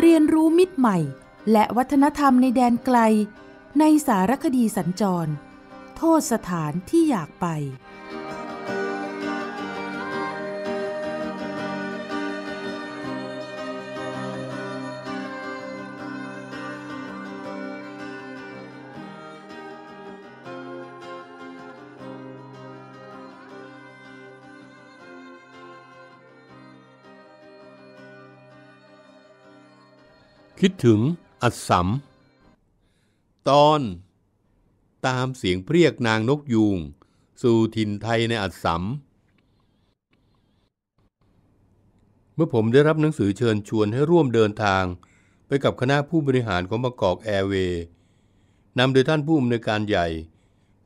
เรียนรู้มิตรใหม่และวัฒนธรรมในแดนไกลในสารคดีสัญจร โทษสถานที่อยากไปคิดถึงอัศมตอน ตามเสียงเรียกนางนกยูงสู่ถิ่นไทยในอัศมเมื่อผมได้รับหนังสือเชิญชวนให้ร่วมเดินทางไปกับคณะผู้บริหารของบางกอกแอร์เวย์นำโดยท่านผู้อำนวยการใหญ่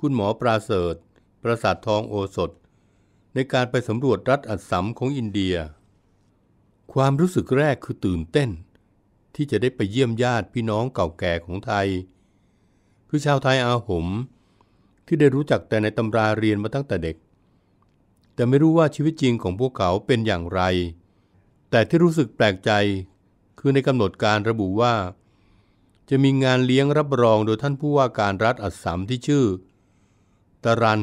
คุณหมอปราเสริฐประสาททองโอสถ ในการไปสำรวจรัฐอัสสัมของอินเดีย ความรู้สึกแรกคือตื่นเต้นที่จะได้ไปเยี่ยมญาติพี่น้องเก่าแก่ของไทยคือชาวไทยอาหมที่ได้รู้จักแต่ในตำราเรียนมาตั้งแต่เด็ก แต่ไม่รู้ว่าชีวิตจริงของพวกเขาเป็นอย่างไร แต่ที่รู้สึกแปลกใจ คือในกำหนดการระบุว่า จะมีงานเลี้ยงรับรองโดยท่านผู้ว่าการรัฐอัสสัมที่ชื่อ ตรัน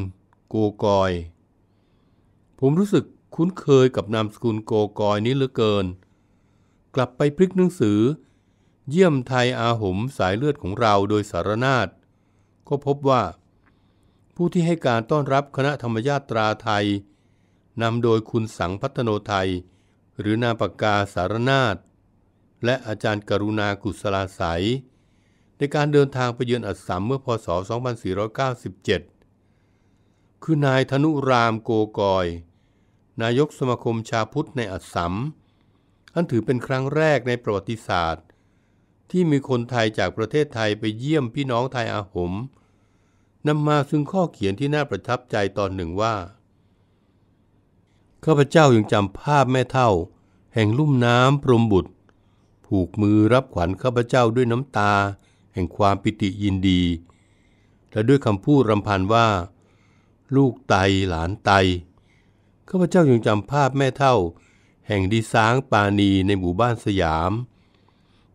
โกกอยผมรู้สึกคุ้นเคยกับนามสกุลโกกอยนี้เหลือเกินลับไปพลิกหนังสือเยี่ยมไทยอาหมสายเลือดของเราโดยสารนาฏก็พบว่าผู้ที่ให้การต้อนรับคณะธรรมญาตราไทยนำโดยคุณสังพัฒโนไทยหรือนาปากกาสารนาฏและอาจารย์กรุณากุศลาสายในการเดินทางไปเยือนอัสสัมเมื่อพศ 2497 คือนายธนุรามโกกอย นายกสมาคมชาพุทธในอัสสัมนั่นถือเป็นครั้งแรกในประวัติศาสตร์ ที่มีคนไทยจากประเทศไทยไปเยี่ยมพี่น้องไทยอาหมนำมาซึ่งข้อเขียนที่น่าประทับใจตอนหนึ่งว่า ข้าพเจ้ายังจำภาพแม่เท่า แห่งลุ่มน้ำปรมบุตร ผูกมือรับขวัญข้าพเจ้าด้วยน้ำตา แห่งความปิติยินดี และด้วยคำพูดรำพันว่า ลูกไตหลานไตข้าพเจ้ายังจำภาพแม่เท่าแห่งดีซางปานีในหมู่บ้านสยาม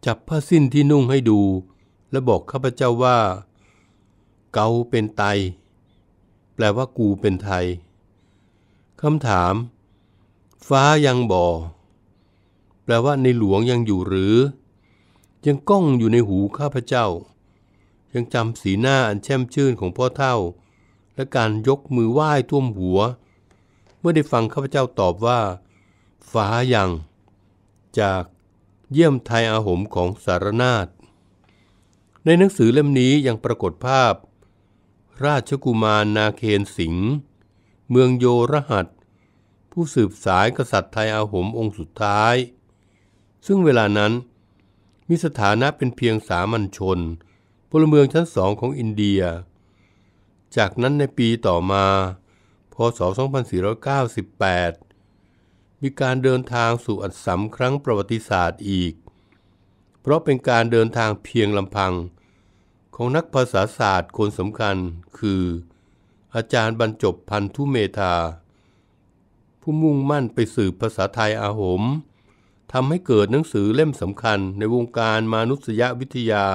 จับผ้าสิ้นที่นุ่งให้ดู และบอกข้าพเจ้าว่า เกาเป็นไต แปลว่ากูเป็นไทยคำถาม ฟ้ายังบ่อแปลว่าในหลวงยังอยู่หรือ ยังก้องอยู่ในหูข้าพเจ้ายังจำสีหน้าอันแช่มชื่นของพ่อเท่า และการยกมือไหว้ท่วมหัว เมื่อได้ฟังข้าพเจ้าตอบว่าฟ้ายัง จากเยี่ยมไทยอาหมของสารนาฏในหนังสือเล่มนี้ยังปรากฏภาพ ราชกุมารนาเคนสิงห์เมืองโยรหัสผู้สืบสายกษัตริย์ไทยอาหมองค์สุดท้าย ซึ่งเวลานั้นมีสถานะเป็นเพียงสามัญชน พลเมืองชั้นสองของอินเดีย จากนั้นในปีต่อมา พศ 2498มีการเดินทางสู่อันสำมครั้งประวัติศาสตร์อีก เพราะเป็นการเดินทางเพียงลำพัง ของนักภาษาศาสตร์คนสำคัญ คือ อาจารย์บรรจบพันธุเมธา ผู้มุ่งมั่นไปสืบภาษาไทยอาหม ทำให้เกิดหนังสือเล่มสำคัญในวงการมานุษยวิทยา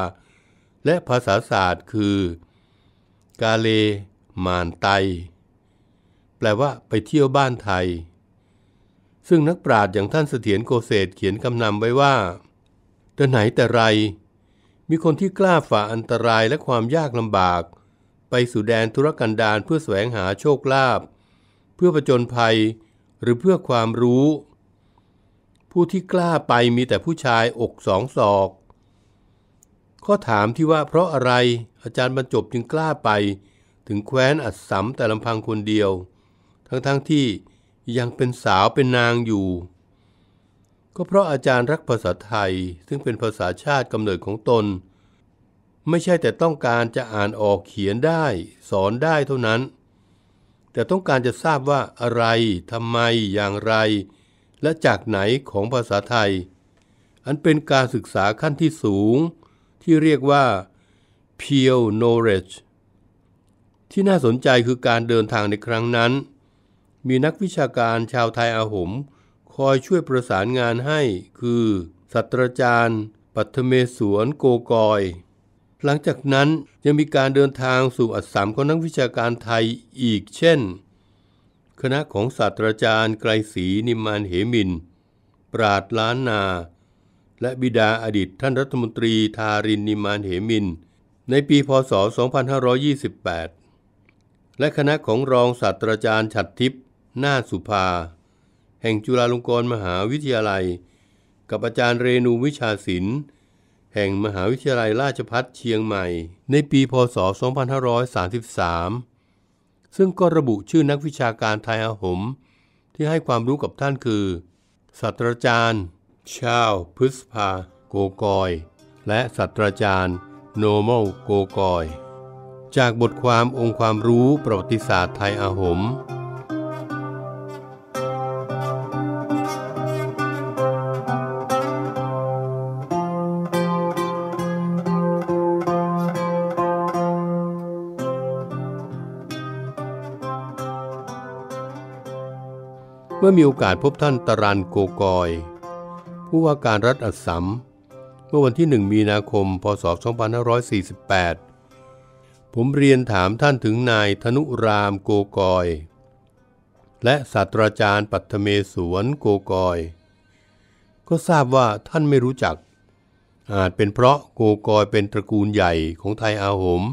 และภาษาศาสตร์คือ กาเลมานไต แปลว่าไปเที่ยวบ้านไทยซึ่งนักปราชญ์อย่างท่านเสถียรโกเศสเขียนคำนำไว้ว่า แต่ไหนแต่ไร มีคนที่กล้าฝ่าอันตรายและความยากลำบาก ไปสู่แดนธุรกันดารเพื่อแสวงหาโชคลาภเพื่อประจนภัยหรือเพื่อความรู้ ผู้ที่กล้าไปมีแต่ผู้ชายอกสองศอกข้อถามที่ว่า เพราะอะไรอาจารย์บรรจบจึงกล้าไป ถึงแคว้นอัสสัมแต่ลำพังคนเดียว ทั้งๆทที่ยังเป็นสาวเป็นนางอยู่ ก็เพราะอาจารย์รักภาษาไทยซึ่งเป็นภาษาชาติกำเนิดของตน ไม่ใช่แต่ต้องการจะอ่านออกเขียนได้สอนได้เท่านั้น แต่ต้องการจะทราบว่าอะไรทำไมอย่างไร และจากไหนของภาษาไทย อันเป็นการศึกษาขั้นที่สูง ที่เรียกว่า pure knowledge ที่น่าสนใจคือการเดินทางในครั้งนั้นมีนักวิชาการชาวไทยอาหมคอยช่วยประสานงานให้คือศาสตราจารย์ปัทเมศวนโกกอย หลังจากนั้นยังมีการเดินทางสู่อัสสัมของนักวิชาการไทยอีกเช่น คณะของศาสตราจารย์ไกรศรีนิมานเหมิน ปราดล้านนา และบิดาอดีตท่านรัฐมนตรีทารินนิมานเหมิน ในปีพศ 2528 และคณะของรองศาสตราจารย์ฉัตรทิพย์นาสุภา แห่งจุฬาลงกรณ์มหาวิทยาลัย กับอาจารย์เรนูวิชาศิลป์ แห่งมหาวิทยาลัยราชพัฒเชียงใหม่ ในปีพศ 2533 ซึ่งก็ระบุชื่อนักวิชาการไทยอาหมที่ให้ความรู้กับท่านคือศาสตราจารย์ชาวพทธภา โกกอย และศาสตราจารย์โนเมลโกกอย จากบทความองค์ความรู้ประวัติศาสตร์ไทยอาหมมื่อมีโอกาสพบท่านตารันโกกอย ผู้ว่าการรัฐอัสสัม เมื่อวันที่1มีนาคมพศ2548 ผมเรียนถามท่านถึงนายธนุรามโกกอย และศาสตราจารย์ปัทเมศวนโกกอย ก็ทราบว่าท่านไม่รู้จัก อาจเป็นเพราะโกกอยเป็นตระกูลใหญ่ของไทยอาหม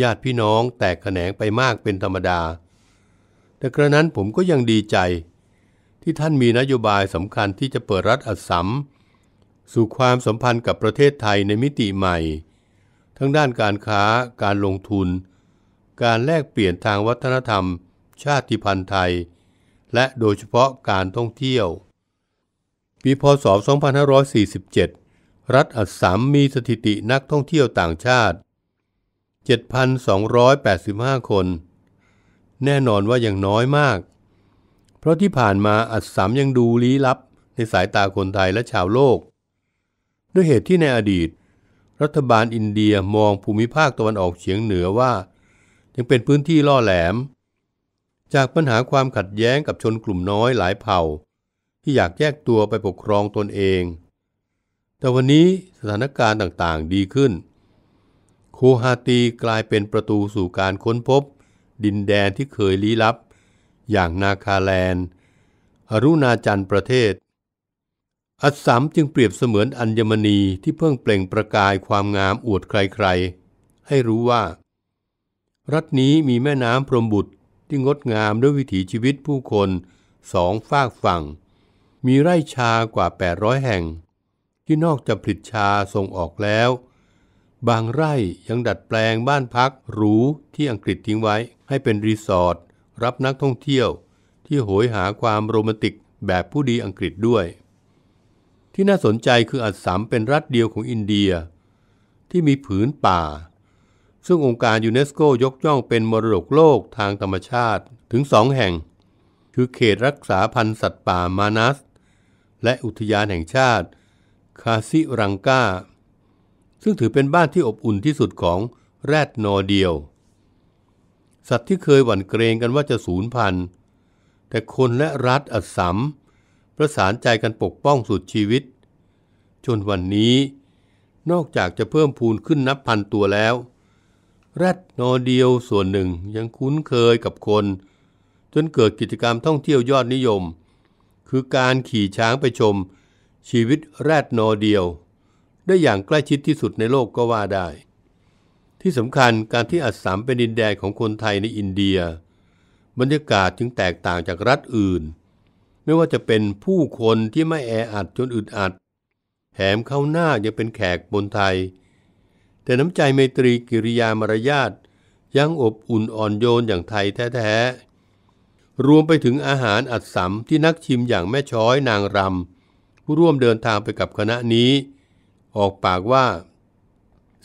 ญาติพี่น้องแตกแขนงไปมากเป็นธรรมดาแต่กระนั้นผมก็ยังดีใจที่ท่านมีนโยบายสำคัญที่จะเปิดรัฐอัสสัมสู่ความสัมพันธ์กับประเทศไทยในมิติใหม่ ทั้งด้านการค้าการลงทุน การแลกเปลี่ยนทางวัฒนธรรม ชาติพันธุ์ไทย และโดยเฉพาะการท่องเที่ยว ปีพศ 2547 รัฐอัสสัมมีสถิตินักท่องเที่ยวต่างชาติ 7,285 คนแน่นอนว่าอย่างน้อยมาก เพราะที่ผ่านมาอัสสัมยังดูลี้ลับในสายตาคนไทยและชาวโลก ด้วยเหตุที่ในอดีต รัฐบาลอินเดียมองภูมิภาคตะวันออกเฉียงเหนือว่า ยังเป็นพื้นที่ล่อแหลม จากปัญหาความขัดแย้งกับชนกลุ่มน้อยหลายเผ่า ที่อยากแยกตัวไปปกครองตนเอง แต่วันนี้สถานการณ์ต่างๆดีขึ้นโคฮาตีกลายเป็นประตูสู่การค้นพบดินแดนที่เคยลี้ลับ อย่างนาคาแลนด์อรุณาจันประเทศ อัสสัมจึงเปรียบเสมือนอัญมณีที่เพิ่งเปล่งประกายความงามอวดใครๆ ให้รู้ว่า รัฐนี้มีแม่น้ำพรมบุตร ที่งดงามด้วยวิถีชีวิตผู้คนสองฝากฝั่ง มีไร่ชากว่า800แห่ง ที่นอกจากผลิตชาส่งออกแล้ว บางไร่ยังดัดแปลงบ้านพักหรูที่อังกฤษทิ้งไว้ให้เป็นรีสอร์ทรับนักท่องเที่ยวที่โหยหาความโรแมนติกแบบผู้ดีอังกฤษด้วย ที่น่าสนใจคืออัสสัมเป็นรัฐเดียวของอินเดียที่มีผืนป่า ซึ่งองค์การยูเนสโกยกย่องเป็นมรดกโลกทางธรรมชาติถึงสองแห่งคือเขตรักษาพันธุ์สัตว์ป่ามานัส และอุทยานแห่งชาติคาซิรังกาซึ่งถือเป็นบ้านที่อบอุ่นที่สุดของแรดนอเดียวสัตว์ที่เคยหวั่นเกรงกันว่าจะสูญพันธุ์แต่คนและรัฐอัดสำประสานใจกันปกป้องสุดชีวิต จนวันนี้ นอกจากจะเพิ่มพูนขึ้นนับพันตัวแล้ว แรดนอเดียวส่วนหนึ่งยังคุ้นเคยกับคน จนเกิดกิจกรรมท่องเที่ยวยอดนิยม คือการขี่ช้างไปชมชีวิตแรดนอเดียว ได้อย่างใกล้ชิดที่สุดในโลกก็ว่าได้ที่สำคัญการที่อัสสัมเป็นดินแดนของคนไทยในอินเดีย บรรยากาศจึงแตกต่างจากรัฐอื่น ไม่ว่าจะเป็นผู้คนที่ไม่แออัดจนอึดอัดแถมเข้าหน้ายังเป็นแขกบนไทย แต่น้ำใจไมตรีกิริยามารยาทยังอบอุ่นอ่อนโยนอย่างไทยแท้ๆรวมไปถึงอาหารอัดสำที่นักชิมอย่างแม่ช้อยนางรำผู้ร่วมเดินทางไปกับคณะนี้ออกปากว่า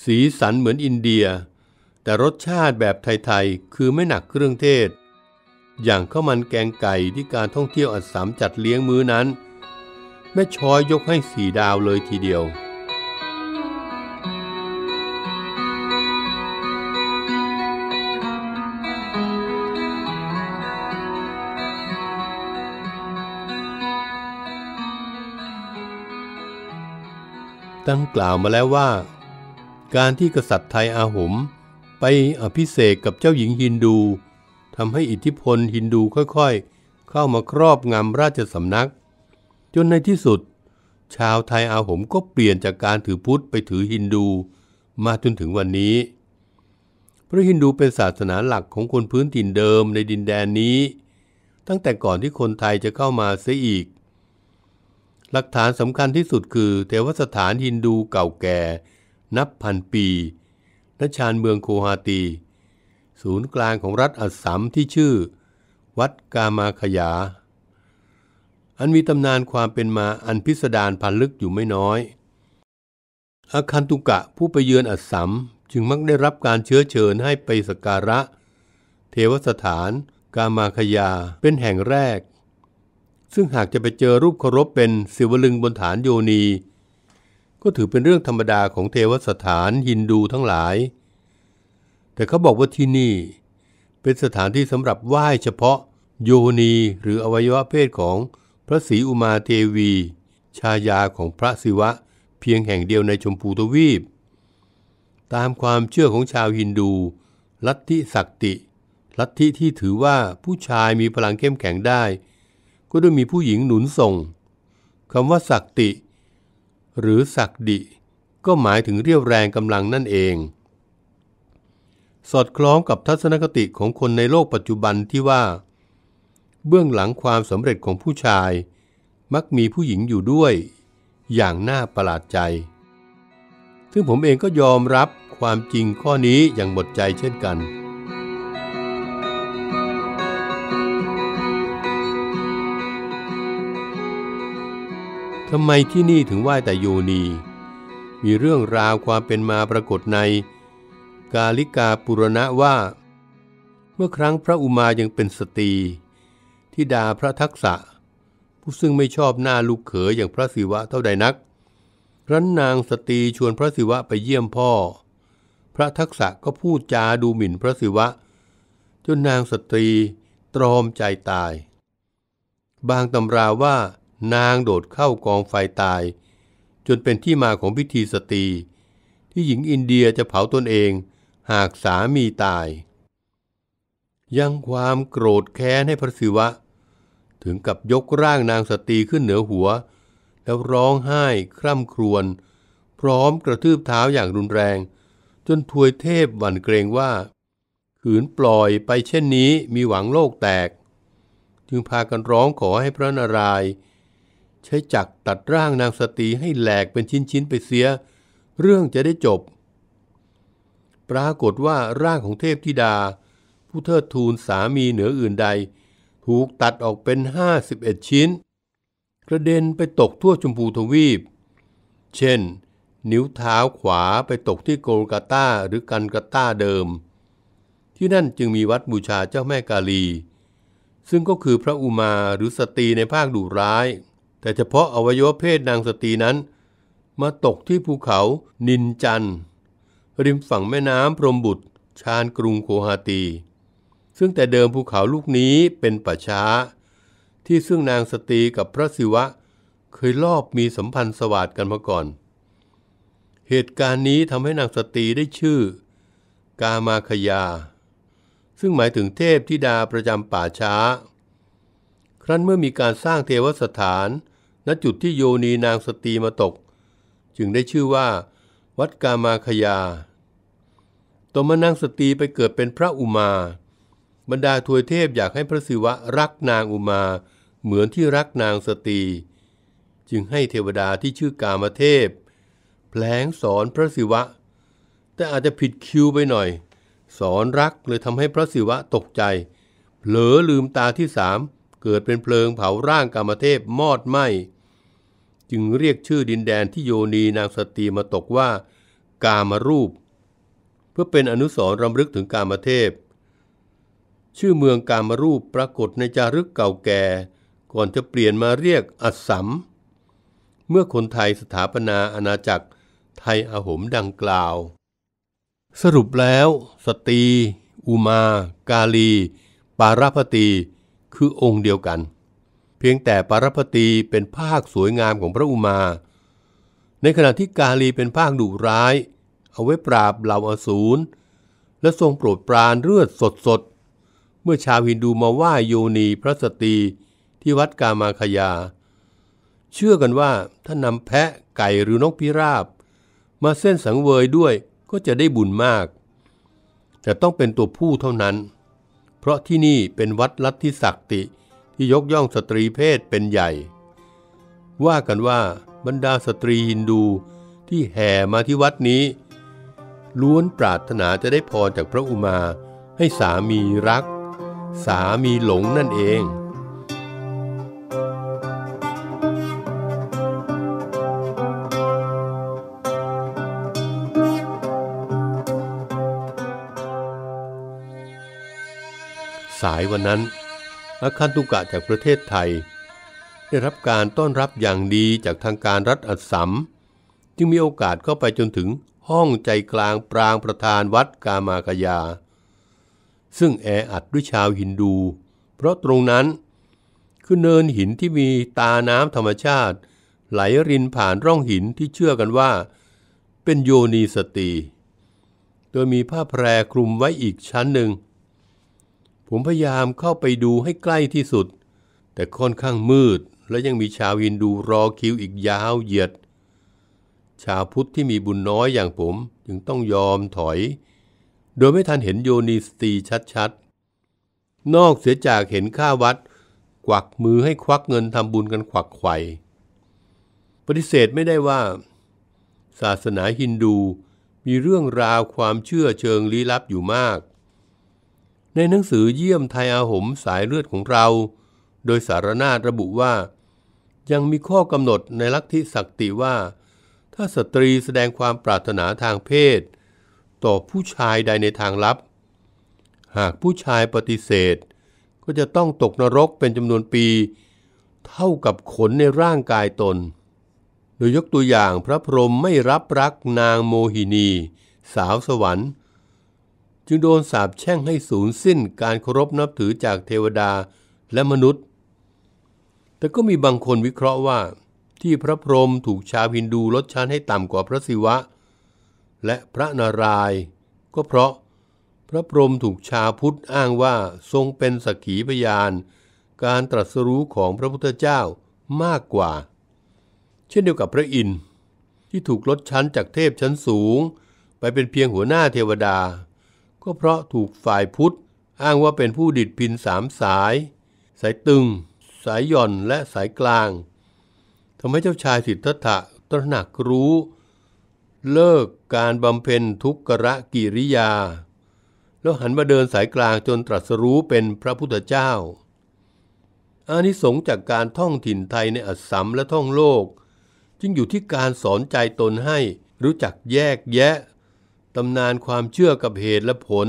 สีสันเหมือนอินเดีย แต่รสชาติแบบไทยๆคือไม่หนักเครื่องเทศ อย่างข้าวมันแกงไก่ที่การท่องเที่ยวอัสสามจัดเลี้ยงมื้อนั้นแม่ช้อยยกให้สีดาวเลยทีเดียว ตั้งกล่าวมาแล้วว่าการที่กษัตริย์ไทยอาหมไปอภิเษกกับเจ้าหญิงฮินดูทำให้อิทธิพลฮินดูค่อยๆ เข้ามาครอบงำราชสำนัก จนในที่สุด ชาวไทยอาหมก็เปลี่ยนจากการถือพุทธไปถือฮินดูมาจนถึงวันนี้พระฮินดูเป็นศาสนาหลักของคนพื้นถิ่นเดิมในดินแดนนี้ ตั้งแต่ก่อนที่คนไทยจะเข้ามาเสียอีก หลักฐานสำคัญที่สุดคือเทวสถานฮินดูเก่าแก่นับพันปีณชานเมืองโคฮาตี ศูนย์กลางของรัฐอัสสัมที่ชื่อวัดกามาขยา อันมีตำนานความเป็นมาอันพิสดารพันลึกอยู่ไม่น้อย อาคันตุกะผู้ไปเยือนอัสสัม จึงมักได้รับการเชื้อเชิญให้ไปสักการะ เทวสถานกามาขยาเป็นแห่งแรก ซึ่งหากจะไปเจอรูปเคารพเป็นสิวลึงบนฐานโยนีก็ถือเป็นเรื่องธรรมดาของเทวสถานฮินดูทั้งหลาย แต่เขาบอกว่าที่นี่ เป็นสถานที่สำหรับไหว้เฉพาะ โยนีหรืออวัยวะเพศของพระศรีอุมาเทวี ชายาของพระศิวะเพียงแห่งเดียวในชมพูทวีป ตามความเชื่อของชาวฮินดู ลัทธิศักติ ลัทธิที่ถือว่าผู้ชายมีพลังเข้มแข็งได้ ก็ด้วยมีผู้หญิงหนุนส่งคำว่าศักติหรือสักดิก็หมายถึงเรียวแรงกำลังนั่นเอง สอดคล้องกับทัศนคติของคนในโลกปัจจุบันที่ว่า เบื้องหลังความสำเร็จของผู้ชายมักมีผู้หญิงอยู่ด้วย อย่างน่าประหลาดใจ ซึ่งผมเองก็ยอมรับความจริงข้อนี้อย่างหมดใจเช่นกันทำไมที่นี่ถึงไหว้แต่โยนี มีเรื่องราวความเป็นมาปรากฏใน กาลิกาปุรณะว่า เมื่อครั้งพระอุมายังเป็นสตรีที่ดาพระทักษะ ผู้ซึ่งไม่ชอบหน้าลูกเขยอย่างพระศิวะเท่าใดนักรั้นนางสตรีชวนพระศิวะไปเยี่ยมพ่อ พระทักษะก็พูดจาดูหมิ่นพระศิวะ จนนางสตรีตรอมใจตาย บางตำราว่านางโดดเข้ากองไฟตาย จนเป็นที่มาของพิธีสตรี ที่หญิงอินเดียจะเผาตนเองหากสามีตาย ยังความโกรธแค้นให้พระศิวะ ถึงกับยกร่างนางสตรีขึ้นเหนือหัว แล้วร้องไห้คร่ำครวญพร้อมกระทืบเท้าอย่างรุนแรง จนทวยเทพหวั่นเกรงว่า ขืนปล่อยไปเช่นนี้มีหวังโลกแตก จึงพากันร้องขอให้พระนารายณ์ช้จักตัดร่างนางสตีให้แหลกเป็นชิ้นๆไปเสีย เรื่องจะได้จบ ปรากฏว่าร่างของเทพธิดา ผู้เทิดทูลสามีเหนืออื่นใด ถูกตัดออกเป็น 51 ชิ้น กระเด็นไปตกทั่วชมพูทวีป เช่น นิ้วเท้าขวาไปตกที่โกลกาตาหรือกันกาตาเดิม ที่นั่นจึงมีวัดบูชาเจ้าแม่กาลี ซึ่งก็คือพระอุมาหรือสตรีในภาคดุร้ายแต่เฉพาะอวัยวะเพศนางสตรีนั้น มาตกที่ภูเขานินจัน ริมฝั่งแม่น้ำพรมบุตรชานกรุงโคฮาตี ซึ่งแต่เดิมภูเขาลูกนี้เป็นป่าช้า ที่ซึ่งนางสตรีกับพระศิวะเคยลอบมีสัมพันธ์สวัสดกันมาก่อน เหตุการณ์นี้ทำให้นางสตรีได้ชื่อ กามาคยา ซึ่งหมายถึงเทพธิดาประจำป่าช้า ครั้นเมื่อมีการสร้างเทวสถานณจุดที่โยนีนางสตรีมาตก จึงได้ชื่อว่า วัดกามาขยาต่อมานางสตรีไปเกิดเป็นพระอุมาบรรดาทวยเทพอยากให้พระศิวะรักนางอุมาเหมือนที่รักนางสตรี จึงให้เทวดาที่ชื่อกามเทพแผลงสอนพระศิวะ แต่อาจจะผิดคิวไปหน่อย สอนรักเลยทำให้พระศิวะตกใจเผลอลืมตาที่สามเกิดเป็นเพลิงเผาร่างกามเทพมอดไหม จึงเรียกชื่อดินแดนที่โยนีนางสตรีมาตกว่า กามรูป เพื่อเป็นอนุสรณ์รำลึกถึงกามเทพ ชื่อเมืองกามรูปปรากฏในจารึกเก่าแก่ ก่อนจะเปลี่ยนมาเรียกอัสสัมเมื่อคนไทยสถาปนาอาณาจักร ไทยอาหมดังกล่าว สรุปแล้ว สตรี อุมา กาลี ปารพตีคือองค์เดียวกัน เพียงแต่ปารพตีเป็นภาคสวยงามของพระอุมา ในขณะที่กาลีเป็นภาคดุร้าย เอาไว้ปราบเหล่าอสูรและทรงโปรดปรานเลือดสดสดเมื่อชาวฮินดูมาไหว้โยนีพระสตรีที่วัดกามาคยา เชื่อกันว่าถ้านำแพะไก่หรือนกพิราบ มาเส้นสังเวยด้วยก็จะได้บุญมาก แต่ต้องเป็นตัวผู้เท่านั้นเพราะที่นี่เป็นวัดลัทธิศักติที่ยกย่องสตรีเพศเป็นใหญ่ ว่ากันว่าบรรดาสตรีฮินดูที่แห่มาที่วัดนี้ ล้วนปรารถนาจะได้พรจากพระอุมาให้สามีรัก สามีหลงนั่นเองายวันนั้น อาคันตุกะจากประเทศไทย ได้รับการต้อนรับอย่างดีจากทางการรัฐอัสสัมจึงมีโอกาสเข้าไปจนถึงห้องใจกลางปรางประธานวัดกามากยา ซึ่งแออัดด้วยชาวฮินดู เพราะตรงนั้น คือเนินหินที่มีตาน้ำธรรมชาติ ไหลรินผ่านร่องหินที่เชื่อกันว่า เป็นโยนีสตีโดยมีผ้าแพรคลุมไว้อีกชั้นหนึ่งผมพยายามเข้าไปดูให้ใกล้ที่สุด แต่ค่อนข้างมืดและยังมีชาวฮินดูรอคิวอีกยาวเหยียด ชาวพุทธที่มีบุญน้อยอย่างผมจึงต้องยอมถอย โดยไม่ทันเห็นโยนีสตีชัดๆ นอกเสียจากเห็นข้าวัด กวักมือให้ควักเงินทำบุญกันขวักไขว่ปฏิเสธไม่ได้ว่า ศาสนาฮินดูมีเรื่องราวความเชื่อเชิงลี้ลับอยู่มากในหนังสือเยี่ยมไทยอาหมสายเลือดของเราโดยสารนาระบุว่า ยังมีข้อกำหนดในลัทธิศักติว่า ถ้าสตรีแสดงความปรารถนาทางเพศต่อผู้ชายใดในทางลับ หากผู้ชายปฏิเสธ ก็จะต้องตกนรกเป็นจำนวนปี เท่ากับขนในร่างกายตนโดยยกตัวอย่างพระพรหมไม่รับรักนางโมหินีสาวสวรรค์จึงโดนสาปแช่งให้สูญสิ้นการเคารพนับถือจากเทวดาและมนุษย์ แต่ก็มีบางคนวิเคราะห์ว่าที่พระพรหมถูกชาวฮินดูลดชั้นให้ต่ำกว่าพระศิวะ และพระนารายณ์ก็เพราะพระพรหมถูกชาวพุทธอ้างว่าทรงเป็นสักขีพยาน การตรัสรู้ของพระพุทธเจ้ามากกว่า เช่นเดียวกับพระอินทร์ที่ถูกลดชั้นจากเทพชั้นสูง ไปเป็นเพียงหัวหน้าเทวดาก็เพราะถูกฝ่ายพุทธอ้างว่าเป็นผู้ดิดพินสามสาย สายตึง สายหย่อนและสายกลางทำให้เจ้าชายสิทธัตถะตระหนักรู้ เลิกการบำเพ็ญทุกขะกิริยาแล้วหันมาเดินสายกลางจนตรัสรู้เป็นพระพุทธเจ้าอานิสงส์จากการท่องถิ่นไทยในอัสสัมและท่องโลก จึงอยู่ที่การสอนใจตนให้รู้จักแยกแยะตำนานความเชื่อกับเหตุและผล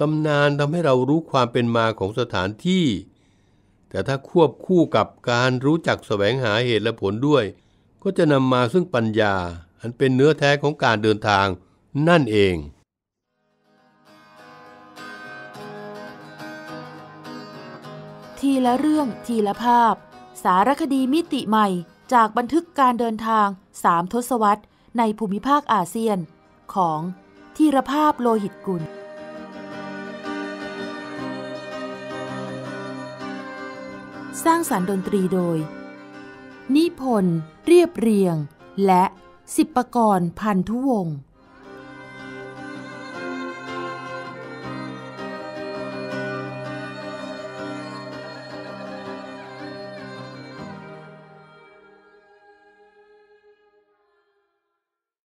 ตำนานทำให้เรารู้ความเป็นมาของสถานที่ แต่ถ้าควบคู่กับการรู้จักแสวงหาเหตุและผลด้วย ก็จะนำมาซึ่งปัญญา อันเป็นเนื้อแท้ของการเดินทางนั่นเอง ทีละเรื่องทีละภาพ สารคดีมิติใหม่จากบันทึกการเดินทางสามทศวรรษ ในภูมิภาคอาเซียนของทีรภาพโลหิตกุลสร้างสารรค์ดนตรีโดย นิพนธ์เรียบเรียงและสิบประกรพันธุวงศ์